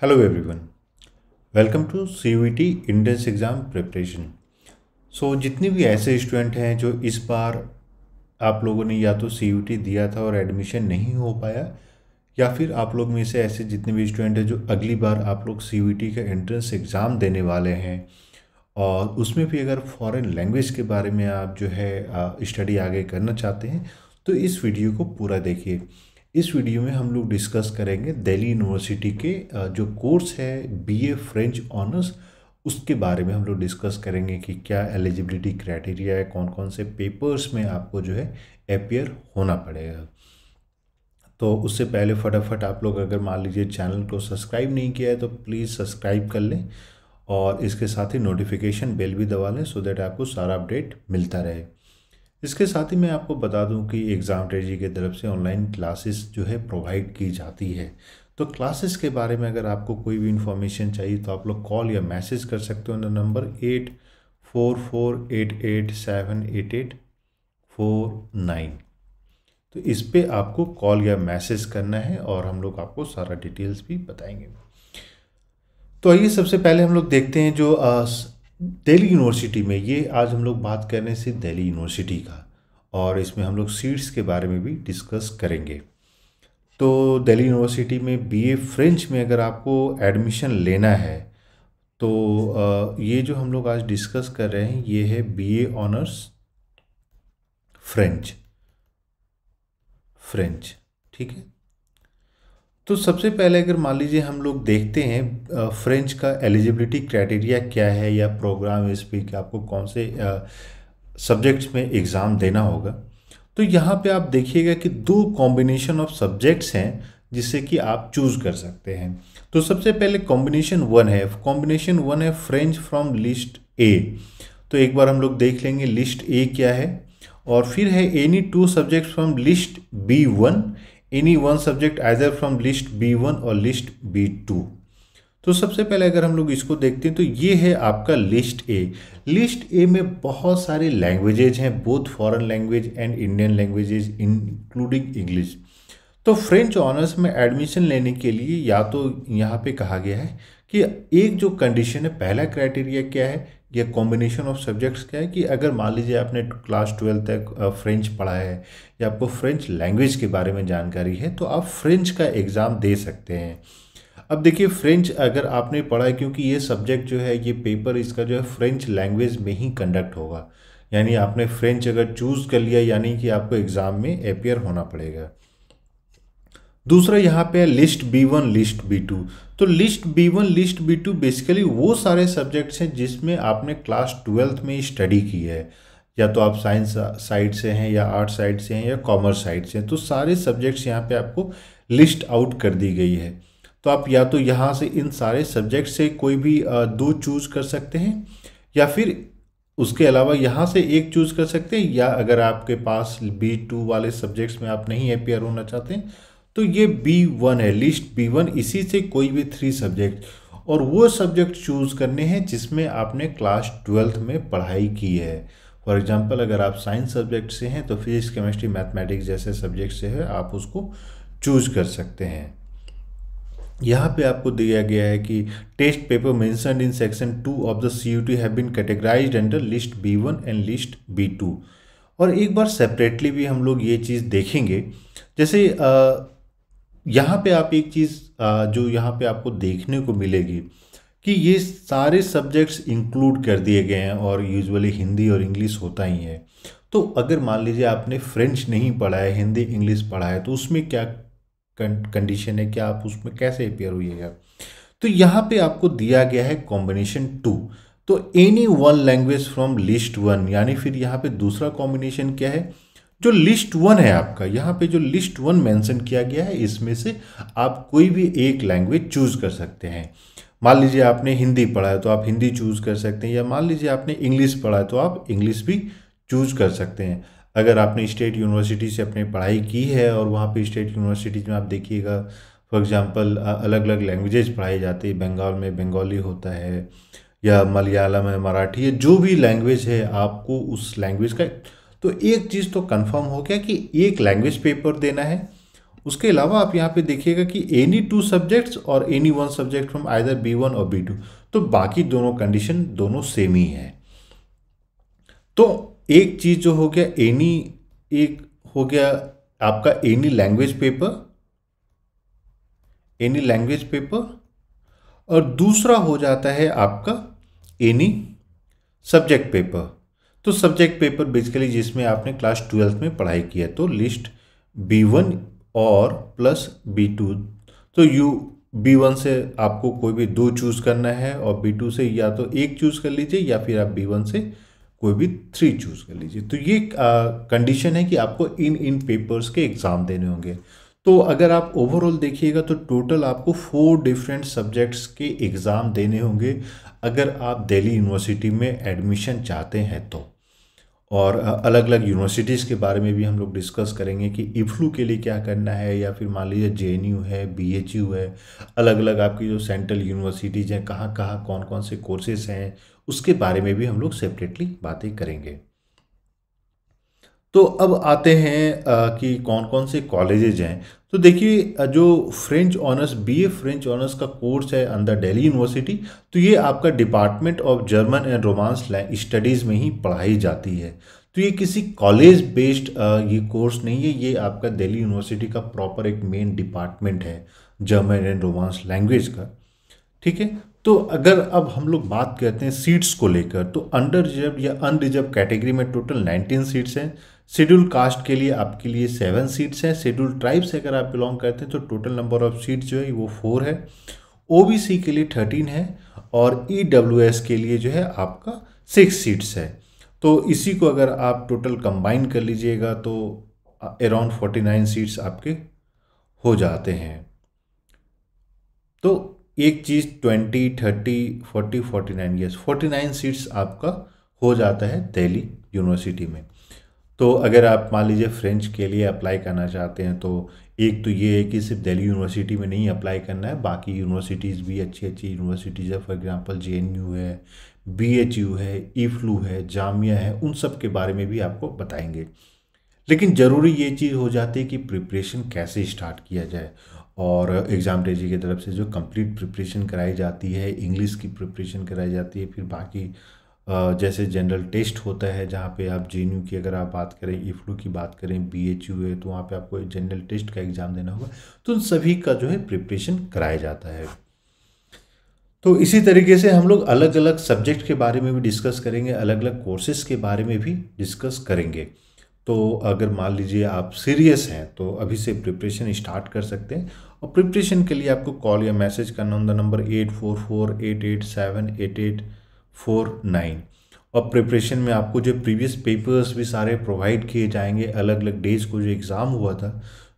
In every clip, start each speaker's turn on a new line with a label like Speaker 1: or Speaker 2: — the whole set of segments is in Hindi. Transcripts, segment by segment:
Speaker 1: Hello everyone. Welcome to CUET entrance exam preparation so जितने भी ऐसे स्टूडेंट हैं जो इस बार आप लोगों ने या तो सी e दिया था और एडमिशन नहीं हो पाया या फिर आप लोग में से ऐसे जितने भी स्टूडेंट हैं जो अगली बार आप लोग सी e का एंट्रेंस एग्ज़ाम देने वाले हैं और उसमें भी अगर फॉरेन लैंग्वेज के बारे में आप जो है स्टडी आगे करना चाहते हैं तो इस वीडियो को पूरा देखिए इस वीडियो में हम लोग डिस्कस करेंगे दिल्ली यूनिवर्सिटी के जो कोर्स है बीए फ्रेंच ऑनर्स उसके बारे में हम लोग डिस्कस करेंगे कि क्या एलिजिबिलिटी क्राइटेरिया है कौन कौन से पेपर्स में आपको जो है अपेयर होना पड़ेगा तो उससे पहले फटाफट आप लोग अगर मान लीजिए चैनल को सब्सक्राइब नहीं किया है तो प्लीज़ सब्सक्राइब कर लें और इसके साथ ही नोटिफिकेशन बेल भी दबा लें सो दैट आपको सारा अपडेट मिलता रहे इसके साथ ही मैं आपको बता दूं कि एग्ज़ाम ट्रेजी की तरफ से ऑनलाइन क्लासेस जो है प्रोवाइड की जाती है तो क्लासेस के बारे में अगर आपको कोई भी इन्फॉर्मेशन चाहिए तो आप लोग कॉल या मैसेज कर सकते हो number eight four four eight eight seven eight eight four nine तो इस पर आपको कॉल या मैसेज करना है और हम लोग आपको सारा डिटेल्स भी बताएंगे तो आइए सबसे पहले हम लोग देखते हैं जो दिल्ली यूनिवर्सिटी में ये आज हम लोग बात कर रहे दिल्ली यूनिवर्सिटी का और इसमें हम लोग सीट्स के बारे में भी डिस्कस करेंगे तो दिल्ली यूनिवर्सिटी में बीए फ्रेंच में अगर आपको एडमिशन लेना है तो ये जो हम लोग आज डिस्कस कर रहे हैं ये है बीए ऑनर्स फ्रेंच फ्रेंच ठीक है तो सबसे पहले अगर मान लीजिए हम लोग देखते हैं फ्रेंच का एलिजिबिलिटी क्राइटेरिया क्या है या प्रोग्राम इस पर आपको कौन से सब्जेक्ट्स में एग्ज़ाम देना होगा तो यहाँ पे आप देखिएगा कि दो कॉम्बिनेशन ऑफ सब्जेक्ट्स हैं जिससे कि आप चूज़ कर सकते हैं तो सबसे पहले कॉम्बिनेशन वन है कॉम्बिनेशन वन है फ्रेंच फ्रॉम लिस्ट ए तो एक बार हम लोग देख लेंगे लिस्ट ए क्या है और फिर है any two subjects from list B one any one subject either from list B one और लिस्ट बी टू तो सबसे पहले अगर हम लोग इसको देखते हैं तो ये है आपका लिस्ट ए लिस्ट ए में बहुत सारे लैंग्वेजेज हैं both foreign language and Indian languages including English तो फ्रेंच ऑनर्स में एडमिशन लेने के लिए या तो यहाँ पे कहा गया है कि एक जो कंडीशन है पहला क्राइटेरिया क्या है या कॉम्बिनेशन ऑफ सब्जेक्ट्स क्या है कि अगर मान लीजिए आपने क्लास ट्वेल्थ तक फ्रेंच पढ़ा है या आपको फ्रेंच लैंग्वेज के बारे में जानकारी है तो आप फ्रेंच का एग्ज़ाम दे सकते हैं अब देखिए फ्रेंच अगर आपने पढ़ा है क्योंकि ये सब्जेक्ट जो है ये पेपर इसका जो है फ्रेंच लैंग्वेज में ही कंडक्ट होगा यानी आपने फ्रेंच अगर चूज़ कर लिया यानी कि आपको एग्ज़ाम में अपेयर होना पड़ेगा दूसरा यहाँ पे है list B one list B two तो list B one list B two basically वो सारे सब्जेक्ट्स हैं जिसमें आपने क्लास ट्वेल्थ में स्टडी की है या तो आप साइंस साइड से हैं या आर्ट साइड से हैं या कॉमर्स साइड से हैं तो सारे सब्जेक्ट्स यहाँ पे आपको लिस्ट आउट कर दी गई है तो आप या तो यहाँ से इन सारे सब्जेक्ट से कोई भी दो चूज कर सकते हैं या फिर उसके अलावा यहाँ से एक चूज कर सकते हैं या अगर आपके पास बी टू वाले सब्जेक्ट्स में आप नहीं अपेयर होना चाहते हैं तो ये बी वन है लिस्ट बी वन इसी से कोई भी थ्री सब्जेक्ट और वो सब्जेक्ट चूज़ करने हैं जिसमें आपने क्लास ट्वेल्थ में पढ़ाई की है फॉर एग्ज़ाम्पल अगर आप साइंस सब्जेक्ट से हैं तो फिजिक्स केमिस्ट्री मैथमेटिक्स जैसे सब्जेक्ट से है आप उसको चूज़ कर सकते हैं यहाँ पे आपको दिया गया है कि test paper mention in section two of the C U T have categorise under list B one and list B two और एक बार सेपरेटली भी हम लोग ये चीज़ देखेंगे जैसे आ, यहाँ पे आप एक चीज़ जो यहाँ पे आपको देखने को मिलेगी कि ये सारे सब्जेक्ट्स इंक्लूड कर दिए गए हैं और यूजुअली हिंदी और इंग्लिश होता ही है तो अगर मान लीजिए आपने फ्रेंच नहीं पढ़ा है हिंदी इंग्लिश पढ़ा है तो उसमें क्या कंडीशन है क्या आप उसमें कैसे अपेयर है तो यहाँ पे आपको दिया गया है कॉम्बिनेशन टू तो any one language from list one यानी फिर यहाँ पे दूसरा कॉम्बिनेशन क्या है जो लिस्ट वन है आपका यहाँ पे जो लिस्ट वन मेंशन किया गया है इसमें से आप कोई भी एक लैंग्वेज चूज कर सकते हैं मान लीजिए आपने हिंदी पढ़ा है तो आप हिंदी चूज कर सकते हैं या मान लीजिए आपने इंग्लिश पढ़ा है तो आप इंग्लिश भी चूज कर सकते हैं अगर आपने स्टेट यूनिवर्सिटी से अपनी पढ़ाई की है और वहाँ पर स्टेट यूनिवर्सिटीज में आप देखिएगा फॉर एग्ज़ाम्पल अलग अलग लैंग्वेजेज पढ़ाई जाती है बंगाल में बंगाली होता है या मलयालम है मराठी है जो भी लैंग्वेज है आपको उस लैंग्वेज का तो एक चीज़ तो कंफर्म हो गया कि एक लैंग्वेज पेपर देना है उसके अलावा आप यहाँ पे देखिएगा कि एनी टू सब्जेक्ट्स और any one subject from either B one और बी टू तो बाकी दोनों कंडीशन दोनों सेम ही है तो एक चीज़ जो हो गया एनी एक हो गया आपका any language paper any language paper और दूसरा हो जाता है आपका एनी सब्जेक्ट पेपर तो सब्जेक्ट पेपर बेसिकली जिसमें आपने क्लास ट्वेल्थ में पढ़ाई किया तो लिस्ट बी वन और प्लस बी टू तो यू बी वन से आपको कोई भी दो चूज़ करना है और बी टू से या तो एक चूज़ कर लीजिए या फिर आप बी वन से कोई भी थ्री चूज़ कर लीजिए तो ये कंडीशन है कि आपको इन इन पेपर्स के एग्ज़ाम देने होंगे तो अगर आप ओवरऑल देखिएगा तो टोटल आपको फोर डिफरेंट सब्जेक्ट्स के एग्ज़ाम देने होंगे अगर आप दिल्ली यूनिवर्सिटी में एडमिशन चाहते हैं तो और अलग अलग यूनिवर्सिटीज़ के बारे में भी हम लोग डिस्कस करेंगे कि इफ्लू e के लिए क्या करना है या फिर मान लीजिए जे है बी है अलग अलग आपकी जो सेंट्रल यूनिवर्सिटीज़ हैं कहाँ कहाँ कौन कौन से कोर्सेज हैं उसके बारे में भी हम लोग सेपरेटली बातें करेंगे तो अब आते हैं कि कौन कौन से कॉलेजेज हैं तो देखिए जो French honours BA French honours का कोर्स है अंदर दिल्ली यूनिवर्सिटी तो ये आपका department of German and romance studies में ही पढ़ाई जाती है तो ये किसी कॉलेज बेस्ड ये कोर्स नहीं है ये आपका दिल्ली यूनिवर्सिटी का प्रॉपर एक मेन डिपार्टमेंट है जर्मन एंड रोमांस लैंग्वेज का ठीक है तो अगर अब हम लोग बात करते हैं सीट्स को लेकर तो अंडर रिजर्व या अनरिजर्व कैटेगरी में टोटल 19 सीट्स हैं शेड्यूल कास्ट के लिए आपके लिए सेवन सीट्स हैं शेड्यूल ट्राइब से अगर आप बिलोंग करते हैं तो टोटल नंबर ऑफ सीट जो है वो फोर है ओ के लिए थर्टीन है और ई के लिए जो है आपका सिक्स सीट्स है तो इसी को अगर आप टोटल कंबाइन कर लीजिएगा तो अराउंड फोर्टी नाइन सीट्स आपके हो जाते हैं तो एक चीज़ twenty thirty forty forty nine yes forty nine seats आपका हो जाता है दिल्ली यूनिवर्सिटी में तो अगर आप मान लीजिए फ्रेंच के लिए अप्लाई करना चाहते हैं तो एक तो ये है कि सिर्फ दिल्ली यूनिवर्सिटी में नहीं अप्लाई करना है बाकी यूनिवर्सिटीज़ भी अच्छी अच्छी यूनिवर्सिटीज़ है फॉर एग्ज़ाम्पल जे है बी है ईफ्लू है जामिया है उन सब के बारे में भी आपको बताएंगे लेकिन ज़रूरी ये चीज़ हो जाती है कि प्रिपरेशन कैसे स्टार्ट किया जाए और एग्ज़ाम डेजी की तरफ से जो कंप्लीट प्रिपरेशन कराई जाती है इंग्लिश की प्रिपरेशन कराई जाती है फिर बाकी जैसे जनरल टेस्ट होता है जहाँ पे आप जे की अगर आप बात करें इफ्लू e की बात करें बी एच यू है तो वहाँ पे आपको जनरल टेस्ट का एग्ज़ाम देना होगा तो उन सभी का जो है प्रिपरेशन कराया जाता है तो इसी तरीके से हम लोग अलग अलग सब्जेक्ट के बारे में भी डिस्कस करेंगे अलग अलग कोर्सेज के बारे में भी डिस्कस करेंगे तो अगर मान लीजिए आप सीरियस हैं तो अभी से प्रिपरेशन स्टार्ट कर सकते हैं और प्रिपरेशन के लिए आपको कॉल या मैसेज करना the number eight four four eight eight seven eight eight four nine और प्रिपरेशन में आपको जो प्रीवियस पेपर्स भी सारे प्रोवाइड किए जाएंगे अलग अलग डेज को जो एग्ज़ाम हुआ था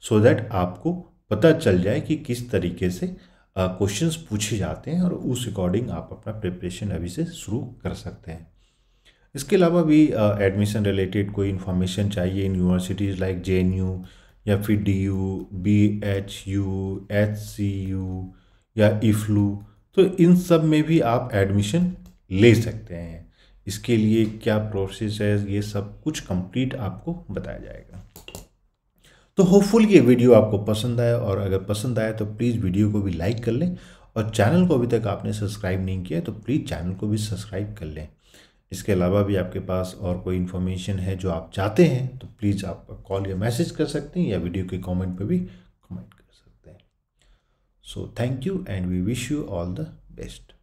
Speaker 1: सो so दैट आपको पता चल जाए कि किस तरीके से क्वेश्चंस uh, पूछे जाते हैं और उस अकॉर्डिंग आप अपना प्रिपरेशन अभी से शुरू कर सकते हैं इसके अलावा भी एडमिशन uh, रिलेटेड कोई इन्फॉर्मेशन चाहिए इन यूनिवर्सिटीज़ लाइक जे या फिर D U B H U H C U या इफ्लू तो इन सब में भी आप एडमिशन ले सकते हैं इसके लिए क्या प्रोसेस है ये सब कुछ कंप्लीट आपको बताया जाएगा तो होपफुल ये वीडियो आपको पसंद आए और अगर पसंद आए तो प्लीज़ वीडियो को भी लाइक कर लें और चैनल को अभी तक आपने सब्सक्राइब नहीं किया तो प्लीज़ चैनल को भी सब्सक्राइब कर लें इसके अलावा भी आपके पास और कोई इन्फॉर्मेशन है जो आप चाहते हैं तो प्लीज़ आप कॉल या मैसेज कर सकते हैं या वीडियो के कमेंट पर भी कमेंट कर सकते हैं so thank you and we wish you all the best